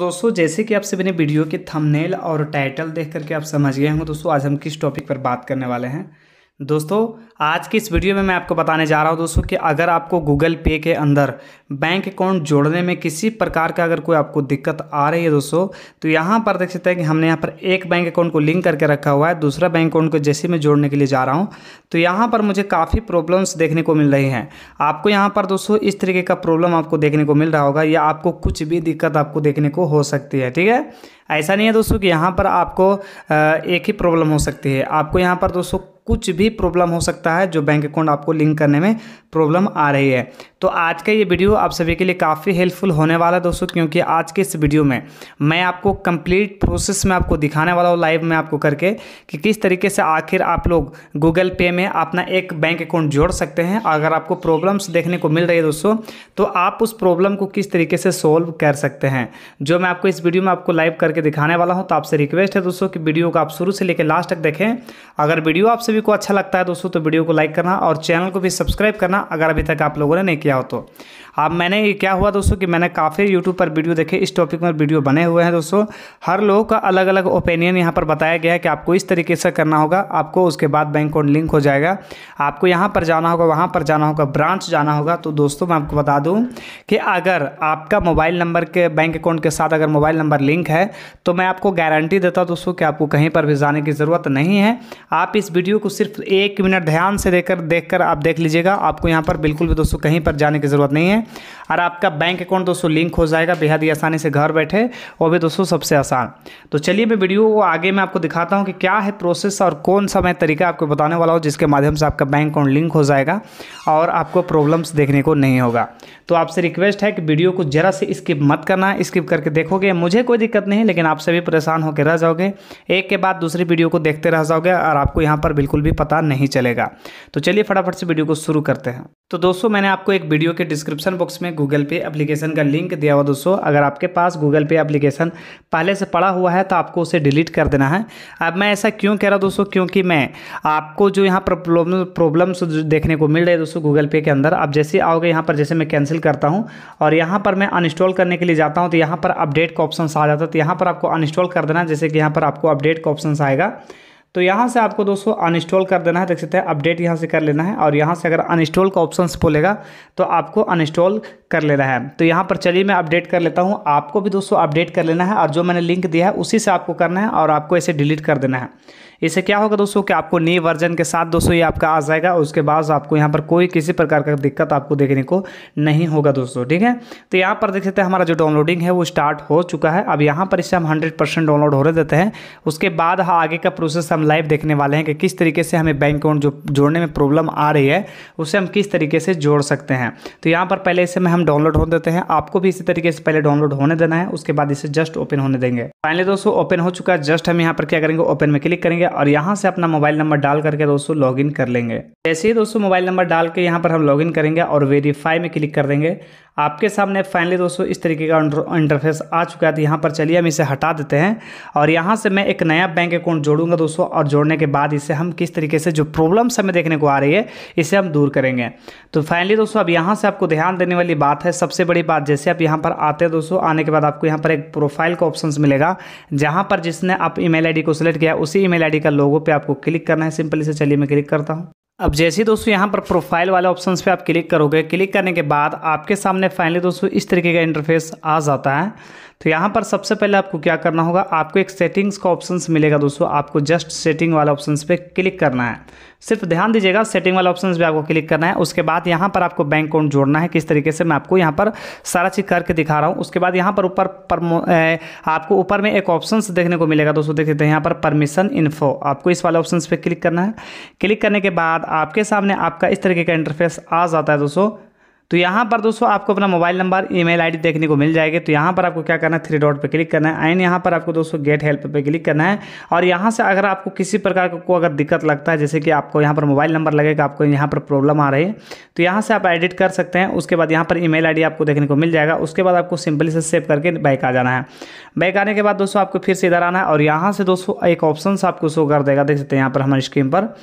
दोस्तों जैसे कि आप सभी ने वीडियो के थंबनेल और टाइटल देख करके आप समझ गए होंगे दोस्तों आज हम किस टॉपिक पर बात करने वाले हैं दोस्तों आज की इस वीडियो में मैं आपको बताने जा रहा हूं दोस्तों कि अगर आपको गूगल पे के अंदर बैंक अकाउंट जोड़ने में किसी प्रकार का अगर कोई आपको दिक्कत आ रही है दोस्तों तो यहां पर देख सकते हैं कि हमने यहां पर एक बैंक अकाउंट को लिंक करके रखा हुआ है दूसरा बैंक अकाउंट को जैसे मैं जोड़ने के लिए जा रहा हूँ तो यहाँ पर मुझे काफ़ी प्रॉब्लम्स देखने को मिल रही हैं आपको यहाँ पर दोस्तों इस तरीके का प्रॉब्लम आपको देखने को मिल रहा होगा या आपको कुछ भी दिक्कत आपको देखने को हो सकती है ठीक है ऐसा नहीं है दोस्तों कि यहाँ पर आपको एक ही प्रॉब्लम हो सकती है आपको यहाँ पर दोस्तों कुछ भी प्रॉब्लम हो सकता है जो बैंक अकाउंट आपको लिंक करने में प्रॉब्लम आ रही है तो आज का ये वीडियो आप सभी के लिए काफ़ी हेल्पफुल होने वाला है दोस्तों क्योंकि आज के इस वीडियो में मैं आपको कंप्लीट प्रोसेस में आपको दिखाने वाला हूँ लाइव में आपको करके कि किस तरीके से आखिर आप लोग गूगल पे में अपना एक बैंक अकाउंट जोड़ सकते हैं अगर आपको प्रॉब्लम्स देखने को मिल रही है दोस्तों तो आप उस प्रॉब्लम को किस तरीके से सोल्व कर सकते हैं जो मैं आपको इस वीडियो में आपको लाइव करके दिखाने वाला हूँ तो आपसे रिक्वेस्ट है दोस्तों कि वीडियो को आप शुरू से लेकर लास्ट तक देखें अगर वीडियो आप सभी को अच्छा लगता है दोस्तों तो वीडियो को लाइक करना और चैनल को भी सब्सक्राइब करना अगर अभी तक आप लोगों ने नहीं किया हो तो अब मैंने ये क्या हुआ दोस्तों कि मैंने काफ़ी यूट्यूब पर वीडियो देखे इस टॉपिक पर वीडियो बने हुए हैं दोस्तों हर लोगों का अलग अलग ओपिनियन यहाँ पर बताया गया है कि आपको इस तरीके से करना होगा आपको उसके बाद बैंक अकाउंट लिंक हो जाएगा आपको यहाँ पर जाना होगा वहाँ पर जाना होगा ब्रांच जाना होगा तो दोस्तों मैं आपको बता दूँ कि अगर आपका मोबाइल नंबर के बैंक अकाउंट के साथ अगर मोबाइल नंबर लिंक है तो मैं आपको गारंटी देता हूँ दोस्तों कि आपको कहीं पर भी जाने की ज़रूरत नहीं है आप इस वीडियो को सिर्फ एक मिनट ध्यान से देकर देखकर आप देख लीजिएगा आपको यहाँ पर बिल्कुल भी दोस्तों कहीं पर जाने की ज़रूरत नहीं है हैं और आपका बैंक अकाउंट दोस्तों लिंक हो जाएगा बेहद ही आसानी से घर बैठे और भी दोस्तों सबसे आसान तो चलिए मैं वीडियो को आगे मैं आपको दिखाता हूँ कि क्या है प्रोसेस और कौन सा मैं तरीका आपको बताने वाला हूँ जिसके माध्यम से आपका बैंक अकाउंट लिंक हो जाएगा और आपको प्रॉब्लम्स देखने को नहीं होगा तो आपसे रिक्वेस्ट है कि वीडियो को ज़रा से स्किप मत करना स्किप करके देखोगे मुझे कोई दिक्कत नहीं लेकिन आप सभी परेशान होकर रह जाओगे एक के बाद दूसरी वीडियो को देखते रह जाओगे और आपको यहाँ पर बिल्कुल भी पता नहीं चलेगा तो चलिए फटाफट से वीडियो को शुरू करते हैं तो दोस्तों मैंने आपको एक वीडियो के डिस्क्रिप्शन बॉक्स में में गूगल पे एप्लीकेशन का लिंक दिया हुआ दोस्तों अगर आपके पास गूगल पे एप्लीकेशन पहले से पड़ा हुआ है तो आपको उसे डिलीट कर देना है अब मैं ऐसा क्यों कह रहा हूँ दोस्तों क्योंकि मैं आपको जो यहाँ पर प्रॉब्लम्स देखने को मिल रहे दोस्तों गूगल पे के अंदर अब जैसे आओगे यहाँ पर जैसे मैं कैंसिल करता हूँ और यहाँ पर मैं अनस्टॉल करने के लिए जाता हूँ तो यहाँ पर अपडेट का ऑप्शन आ जाता है तो यहाँ पर आपको अनस्टॉल कर देना जैसे कि यहाँ पर आपको अपडेट का ऑप्शन आएगा तो यहाँ से आपको दोस्तों अनइंस्टॉल कर देना है देख सकते हैं अपडेट यहाँ से कर लेना है और यहाँ से अगर अनइंस्टॉल का ऑप्शन बोलेगा तो आपको अनइंस्टॉल कर लेना है तो यहाँ पर चलिए मैं अपडेट कर लेता हूँ आपको भी दोस्तों अपडेट कर लेना है और जो मैंने लिंक दिया है उसी से आपको करना है और आपको इसे डिलीट कर देना है इसे क्या होगा दोस्तों कि आपको नए वर्जन के साथ दोस्तों ये आपका आ जाएगा उसके बाद आपको यहाँ पर कोई किसी प्रकार का दिक्कत आपको देखने को नहीं होगा दोस्तों ठीक है तो यहाँ पर देख सकते हैं हमारा जो डाउनलोडिंग है वो स्टार्ट हो चुका है अब यहाँ पर इसे हम हंड्रेड परसेंट डाउनलोड होने देते हैं उसके बाद हाँ आगे का प्रोसेस हम लाइव देखने वाले हैं कि किस तरीके से हमें बैंक अकाउंट जो जोड़ने में प्रॉब्लम आ रही है उसे हम किस तरीके से जोड़ सकते हैं तो यहाँ पर पहले इसे हम हम डाउनलोड होने देते हैं आपको भी इसी तरीके से पहले डाउनलोड होने देना है उसके बाद इसे जस्ट ओपन होने देंगे फाइनली दोस्तों ओपन हो चुका है जस्ट हम यहाँ पर क्या करेंगे ओपन में क्लिक करेंगे और यहाँ से अपना मोबाइल नंबर डाल करके दोस्तों लॉग कर लेंगे जैसे ही दोस्तों मोबाइल नंबर डाल के यहाँ पर हम लॉग करेंगे और वेरीफाई में क्लिक कर देंगे आपके सामने फाइनली दोस्तों इस तरीके का इंटरफेस आ चुका है तो यहाँ पर चलिए हम इसे हटा देते हैं और यहाँ से मैं एक नया बैंक अकाउंट जोड़ूंगा दोस्तों और जोड़ने के बाद इसे हम किस तरीके से जो प्रॉब्लम्स हमें देखने को आ रही है इसे हम दूर करेंगे तो फाइनली दोस्तों अब यहाँ से आपको ध्यान देने वाली बात है सबसे बड़ी बात जैसे आप यहाँ पर आते हैं दोस्तों आने के बाद आपको यहाँ पर एक प्रोफाइल का ऑप्शन मिलेगा जहाँ पर जिसने आप ई आईडी को सिलेक्ट किया उसी ई मेल का लोगो पर आपको क्लिक करना है सिंपली से चलिए मैं क्लिक करता हूँ अब जैसे दोस्तों यहाँ पर प्रोफाइल वाले ऑप्शन पे आप क्लिक करोगे क्लिक करने के बाद आपके सामने फाइनली दोस्तों इस तरीके का इंटरफेस आ जाता है तो यहाँ पर सबसे पहले आपको क्या करना होगा आपको एक सेटिंग्स का ऑप्शन मिलेगा दोस्तों आपको जस्ट सेटिंग वाला ऑप्शन पे क्लिक करना है सिर्फ ध्यान दीजिएगा सेटिंग वाला ऑप्शन पे आपको क्लिक करना है उसके बाद यहाँ पर आपको बैंक अकाउंट जोड़ना है किस तरीके से मैं आपको यहाँ पर सारा चीज़ करके दिखा रहा हूँ उसके बाद यहाँ पर ऊपर आपको ऊपर में एक ऑप्शन देखने को मिलेगा दोस्तों देख सकते हैं यहाँ पर परमिशन इन्फो आपको इस वाले ऑप्शन पर क्लिक करना है क्लिक करने के बाद आपके सामने आपका इस तरीके का इंटरफेस आ जाता है दोस्तों तो यहाँ पर दोस्तों आपको अपना मोबाइल नंबर ईमेल आईडी देखने को मिल जाएगी तो यहाँ पर आपको क्या करना है थ्री डॉट पर क्लिक करना है एंड यहाँ पर आपको दोस्तों गेट हेल्प पर क्लिक करना है और यहाँ से अगर आपको किसी प्रकार को अगर दिक्कत लगता है जैसे कि आपको यहाँ पर मोबाइल नंबर लगेगा आपको यहाँ पर प्रॉब्लम आ रही है तो यहाँ से आप एडिट कर सकते हैं उसके बाद यहाँ पर ई मेल आपको देखने को मिल जाएगा उसके बाद आपको सिंपली से सेव करके बैक आ जाना है बैक आने के बाद दोस्तों आपको फिर से इधर आना है और यहाँ से दोस्तों एक ऑप्शन आपको शो कर देगा देख सकते हैं यहाँ पर हमारी स्क्रीन पर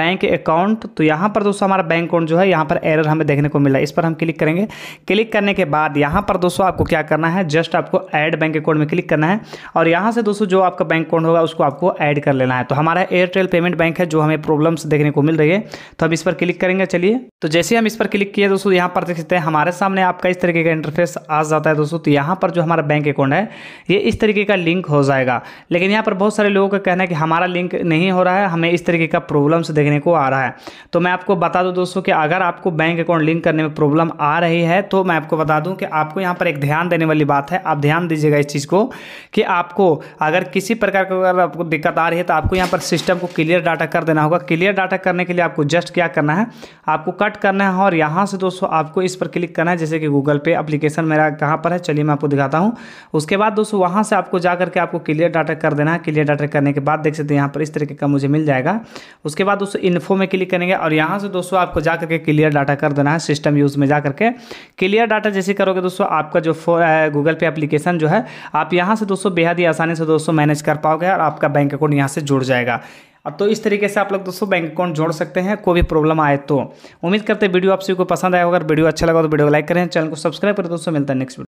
बैंक अकाउंट तो यहाँ पर दोस्तों हमारा बैंक अकाउंट जो है यहाँ पर एरर हमें देखने को मिला इस पर हम क्लिक करेंगे क्लिक करने के बाद यहाँ पर दोस्तों आपको क्या करना है जस्ट आपको ऐड बैंक अकाउंट में क्लिक करना है और यहाँ से दोस्तों जो आपका बैंक अकाउंट होगा उसको आपको ऐड कर लेना है तो हमारा एयरटेल पेमेंट बैंक है जो हमें प्रॉब्लम्स देखने को मिल रही है तो हम इस पर क्लिक करेंगे चलिए तो जैसे हम इस पर क्लिक किए दोस्तों यहाँ पर देख सकते हैं हमारे सामने आपका इस तरीके का इंटरफेस आ जाता है दोस्तों तो यहाँ पर जो हमारा बैंक अकाउंट है ये इस तरीके का लिंक हो जाएगा लेकिन यहाँ पर बहुत सारे लोगों का कहना है कि हमारा लिंक नहीं हो रहा है हमें इस तरीके का प्रॉब्लम्स देखने को आ रहा है तो मैं आपको बता दूँ दोस्तों कि अगर आपको बैंक अकाउंट लिंक करने में प्रॉब्लम आ रही है तो मैं आपको बता दूं कि आपको यहाँ पर एक ध्यान देने वाली बात है आप ध्यान दीजिएगा इस चीज़ को कि आपको अगर किसी प्रकार का अगर आपको दिक्कत आ रही है तो आपको यहाँ पर सिस्टम को क्लियर डाटा कर देना होगा क्लियर डाटा करने के लिए आपको जस्ट क्या करना है आपको कट करना है और यहाँ से दोस्तों आपको इस पर क्लिक करना है जैसे कि गूगल पे अप्लीकेशन मेरा कहाँ पर है चलिए मैं आपको दिखाता हूँ उसके बाद दोस्तों वहाँ से आपको जा करके आपको क्लियर डाटा कर देना है क्लियर डाटा करने के बाद देख सकते हैं यहाँ पर इस तरीके का मुझे मिल जाएगा उसके बाद दोस्तों इन्फो में क्लिक करेंगे और यहाँ से दोस्तों आपको जा करके क्लियर डाटा कर देना है सिस्टम यूज उसमें जा करके क्लियर डाटा जैसे करोगे दोस्तों आपका जो गूगल पे एप्लीकेशन जो है आप यहाँ से दोस्तों बेहद ही आसानी से दोस्तों मैनेज कर पाओगे और आपका बैंक अकाउंट यहाँ से जुड़ जाएगा तो इस तरीके से आप लोग दोस्तों बैंक अकाउंट जोड़ सकते हैं कोई भी प्रॉब्लम आए तो उम्मीद करते हैं वीडियो आप सभी को पसंद आएगा अगर वीडियो अच्छा लगा तो वीडियो को लाइक करें चैनल को सब्सक्राइब करें दोस्तों मिलता है नेक्स्ट